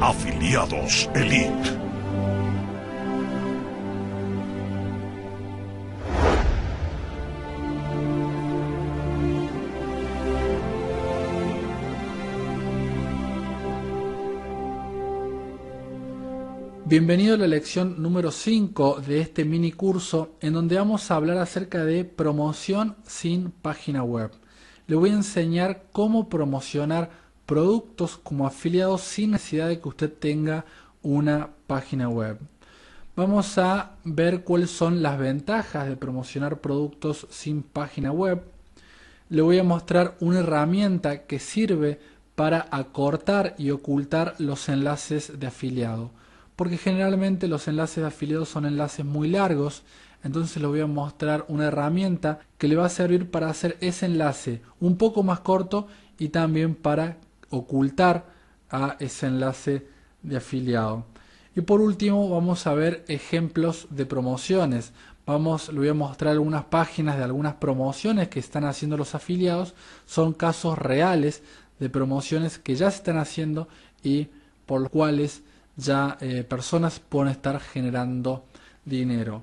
Afiliados Elite. Bienvenido a la lección número 5 de este mini curso en donde vamos a hablar acerca de promoción sin página web. Le voy a enseñar cómo promocionar productos como afiliados sin necesidad de que usted tenga una página web. Vamos a ver cuáles son las ventajas de promocionar productos sin página web. Le voy a mostrar una herramienta que sirve para acortar y ocultar los enlaces de afiliado. Porque generalmente los enlaces de afiliado son enlaces muy largos, entonces le voy a mostrar una herramienta que le va a servir para hacer ese enlace un poco más corto y también para ocultar a ese enlace de afiliado. Y por último vamos a ver ejemplos de promociones. Vamos, le voy a mostrar algunas páginas de algunas promociones que están haciendo los afiliados. Son casos reales de promociones que ya se están haciendo y por los cuales ya eh, personas pueden estar generando dinero.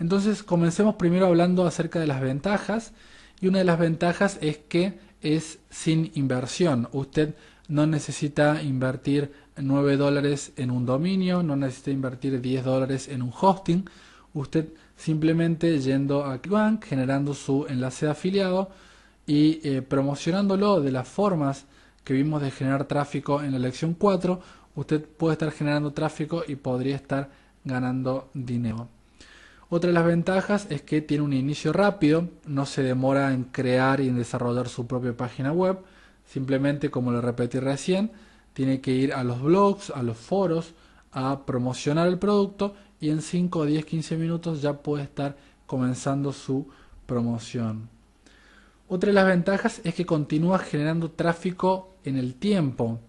Entonces comencemos primero hablando acerca de las ventajas y una de las ventajas es que es sin inversión. Usted no necesita invertir 9 dólares en un dominio, no necesita invertir 10 dólares en un hosting. Usted simplemente yendo a Kibank, generando su enlace de afiliado y eh, promocionándolo de las formas que vimos de generar tráfico en la lección 4, usted puede estar generando tráfico y podría estar ganando dinero. Otra de las ventajas es que tiene un inicio rápido, no se demora en crear y en desarrollar su propia página web, simplemente como lo repetí recién, tiene que ir a los blogs, a los foros, a promocionar el producto y en 5, 10, 15 minutos ya puede estar comenzando su promoción. Otra de las ventajas es que continúa generando tráfico en el tiempo,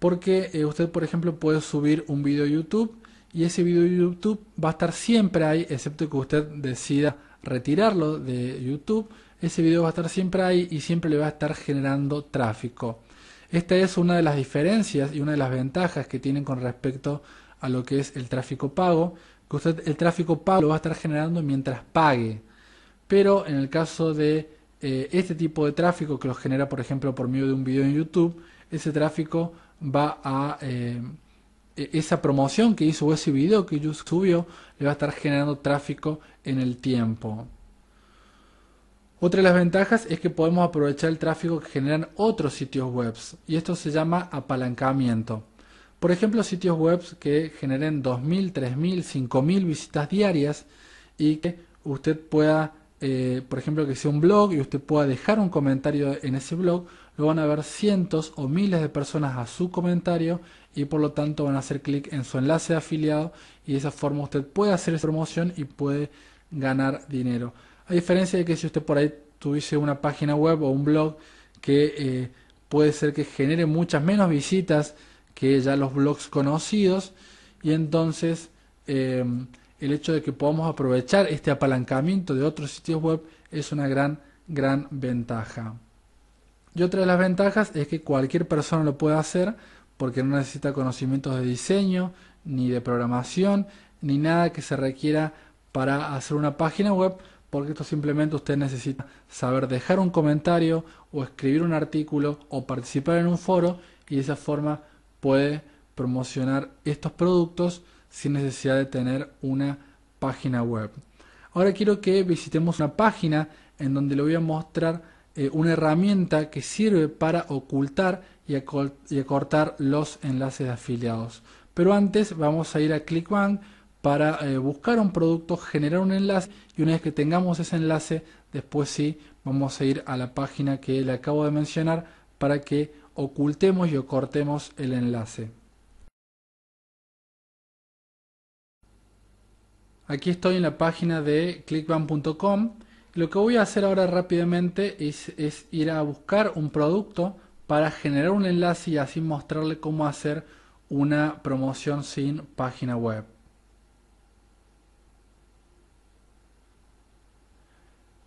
porque eh, usted por ejemplo puede subir un video YouTube y ese video de YouTube va a estar siempre ahí, excepto que usted decida retirarlo de YouTube. Ese video va a estar siempre ahí y siempre le va a estar generando tráfico. Esta es una de las diferencias y una de las ventajas que tienen con respecto a lo que es el tráfico pago, que usted el tráfico pago lo va a estar generando mientras pague. Pero en el caso de eh, este tipo de tráfico que lo genera, por ejemplo, por medio de un video en YouTube, ese tráfico va a... Eh, e-, esa promoción que hizo ese video que yo subió le va a estar generando tráfico en el tiempo. Otra de las ventajas es que podemos aprovechar el tráfico que generan otros sitios web y esto se llama apalancamiento. Por ejemplo, sitios web que generen 2.000, 3.000, 5.000 visitas diarias y que usted pueda, eh, por ejemplo, que sea un blog y usted pueda dejar un comentario en ese blog, lo van a ver cientos o miles de personas a su comentario y por lo tanto van a hacer clic en su enlace de afiliado y de esa forma usted puede hacer esa promoción y puede ganar dinero. A diferencia de que si usted por ahí tuviese una página web o un blog que eh, puede ser que genere muchas menos visitas que ya los blogs conocidos y entonces eh, el hecho de que podamos aprovechar este apalancamiento de otros sitios web es una gran, gran ventaja. Y otra de las ventajas es que cualquier persona lo puede hacer porque no necesita conocimientos de diseño, ni de programación, ni nada que se requiera para hacer una página web, porque esto simplemente usted necesita saber dejar un comentario o escribir un artículo o participar en un foro y de esa forma puede promocionar estos productos sin necesidad de tener una página web. Ahora quiero que visitemos una página en donde le voy a mostrar eh, una herramienta que sirve para ocultar y a, cortar los enlaces de afiliados. Pero antes vamos a ir a ClickBank para eh, buscar un producto, generar un enlace y una vez que tengamos ese enlace, después sí vamos a ir a la página que le acabo de mencionar para que ocultemos y o cortemos el enlace. Aquí estoy en la página de clickbank.com. Lo que voy a hacer ahora rápidamente es ir a buscar un producto para generar un enlace y así mostrarle cómo hacer una promoción sin página web.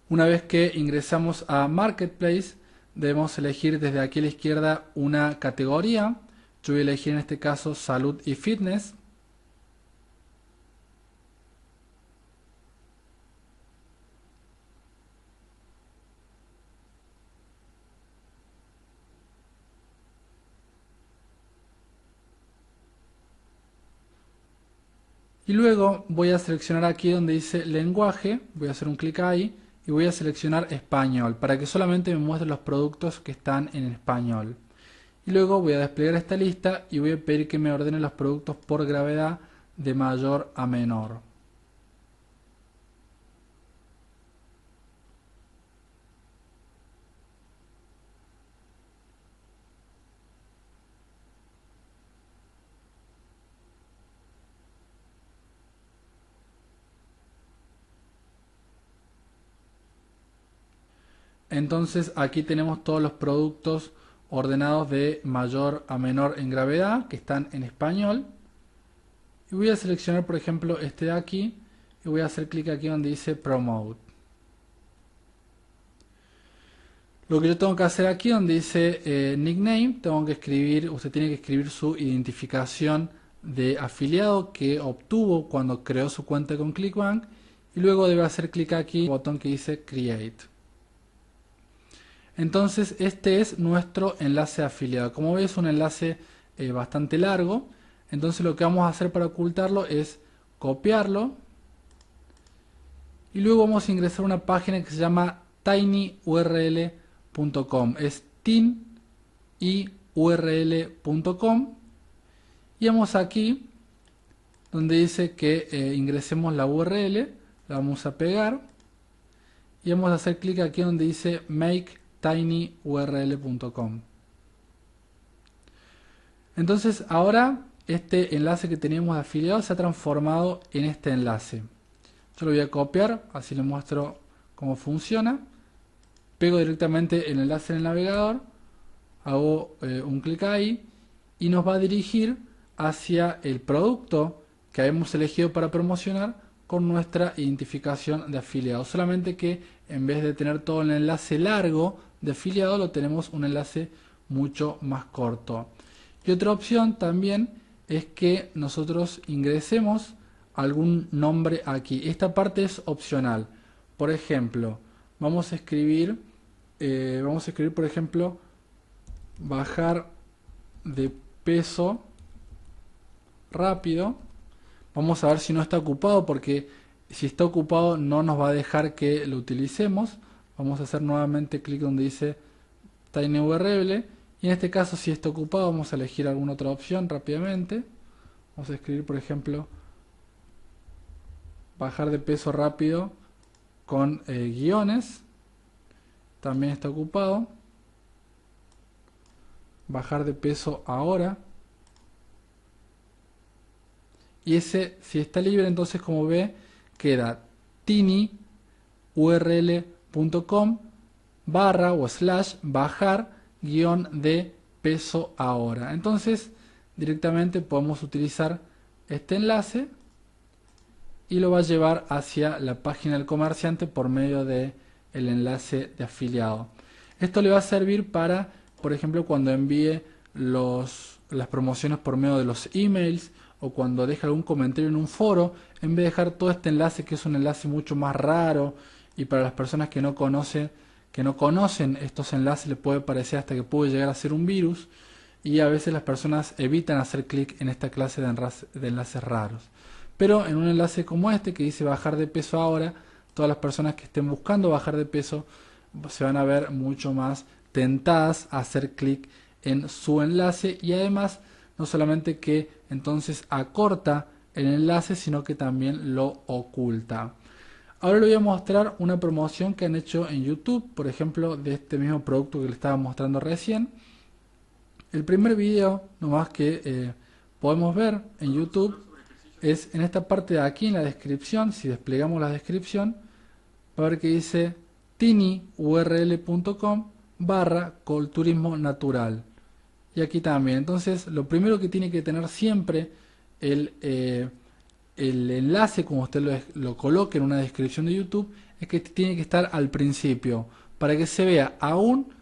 Una vez que ingresamos a Marketplace, debemos elegir desde aquí a la izquierda una categoría. Yo voy a elegir en este caso salud y fitness. Y luego voy a seleccionar aquí donde dice lenguaje, voy a hacer un clic ahí y voy a seleccionar español para que solamente me muestre los productos que están en español. Y luego voy a desplegar esta lista y voy a pedir que me ordene los productos por gravedad de mayor a menor. Entonces aquí tenemos todos los productos ordenados de mayor a menor en gravedad que están en español. Y voy a seleccionar por ejemplo este de aquí y voy a hacer clic aquí donde dice Promote. Lo que yo tengo que hacer aquí donde dice eh, nickname, tengo que escribir, usted tiene que escribir su identificación de afiliado que obtuvo cuando creó su cuenta con ClickBank y luego debe hacer clic aquí, en el botón que dice Create. Entonces este es nuestro enlace afiliado. Como veis es un enlace eh, bastante largo. Entonces lo que vamos a hacer para ocultarlo es copiarlo. Y luego vamos a ingresar a una página que se llama tinyurl.com. Es tinyurl.com. Y vamos aquí donde dice que eh, ingresemos la URL. La vamos a pegar. Y vamos a hacer clic aquí donde dice make tinyurl.com. Entonces ahora este enlace que teníamos de afiliado se ha transformado en este enlace. Yo lo voy a copiar, así le muestro cómo funciona. Pego directamente el enlace en el navegador, hago eh, un clic ahí y nos va a dirigir hacia el producto que habíamos elegido para promocionar con nuestra identificación de afiliado. Solamente que en vez de tener todo el enlace largo de afiliado, lo tenemos un enlace mucho más corto. Y otra opción también es que nosotros ingresemos algún nombre aquí. Esta parte es opcional. Por ejemplo, vamos a escribir, eh, vamos a escribir, por ejemplo, bajar de peso rápido Vamos a ver si no está ocupado porque si está ocupado no nos va a dejar que lo utilicemos. Vamos a hacer nuevamente clic donde dice url y en este caso si está ocupado vamos a elegir alguna otra opción rápidamente. Vamos a escribir por ejemplo bajar de peso rápido con eh, guiones. También está ocupado. Bajar de peso ahora y ese, si está libre, entonces como ve, queda tiniurl.com barra o slash bajar guión de peso ahora. Entonces directamente podemos utilizar este enlace y lo va a llevar hacia la página del comerciante por medio de el enlace de afiliado. Esto le va a servir para, por ejemplo, cuando envíe los, las promociones por medio de los emails o cuando deja algún comentario en un foro, en vez de dejar todo este enlace que es un enlace mucho más raro y para las personas que no conocen, que no conocen estos enlaces Le puede parecer hasta que puede llegar a ser un virus y a veces las personas evitan hacer clic en esta clase de enlaces raros. Pero en un enlace como este que dice bajar de peso ahora, todas las personas que estén buscando bajar de peso se van a ver mucho más tentadas a hacer clic en su enlace y además no solamente que entonces acorta el enlace, sino que también lo oculta. Ahora le voy a mostrar una promoción que han hecho en YouTube, por ejemplo, de este mismo producto que le estaba mostrando recién. El primer video, nomás que eh, podemos ver en YouTube, es en esta parte de aquí, en la descripción, si desplegamos la descripción, va a ver que dice tiniurl.com barra culturismo natural y aquí también. Entonces, lo primero que tiene que tener siempre el, eh, el enlace, como usted lo, lo coloque en una descripción de YouTube, es que tiene que estar al principio, para que se vea aún